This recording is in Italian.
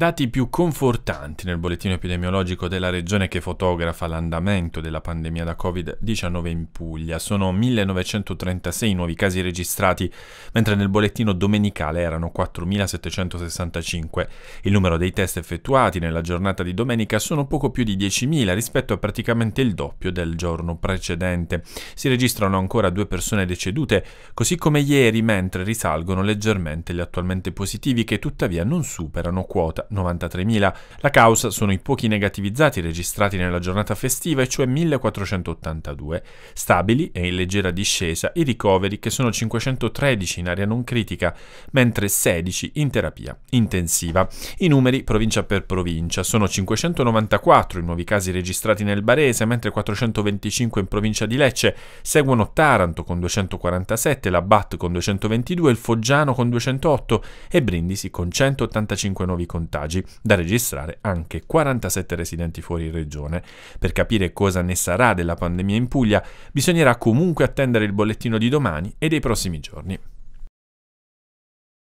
Dati più confortanti nel bollettino epidemiologico della regione che fotografa l'andamento della pandemia da Covid-19 in Puglia sono 1936 nuovi casi registrati, mentre nel bollettino domenicale erano 4765. Il numero dei test effettuati nella giornata di domenica sono poco più di 10.000 rispetto a praticamente il doppio del giorno precedente. Si registrano ancora due persone decedute, così come ieri, mentre risalgono leggermente gli attualmente positivi che tuttavia non superano quota 93.000. La causa sono i pochi negativizzati registrati nella giornata festiva, e cioè 1.482. Stabili e in leggera discesa i ricoveri, che sono 513 in area non critica, mentre 16 in terapia intensiva. I numeri provincia per provincia sono 594 i nuovi casi registrati nel Barese, mentre 425 in provincia di Lecce. Seguono Taranto con 247, la Bat con 222, il Foggiano con 208 e Brindisi con 185 nuovi contatti sondaggi da registrare anche 47 residenti fuori regione. Per capire cosa ne sarà della pandemia in Puglia, bisognerà comunque attendere il bollettino di domani e dei prossimi giorni.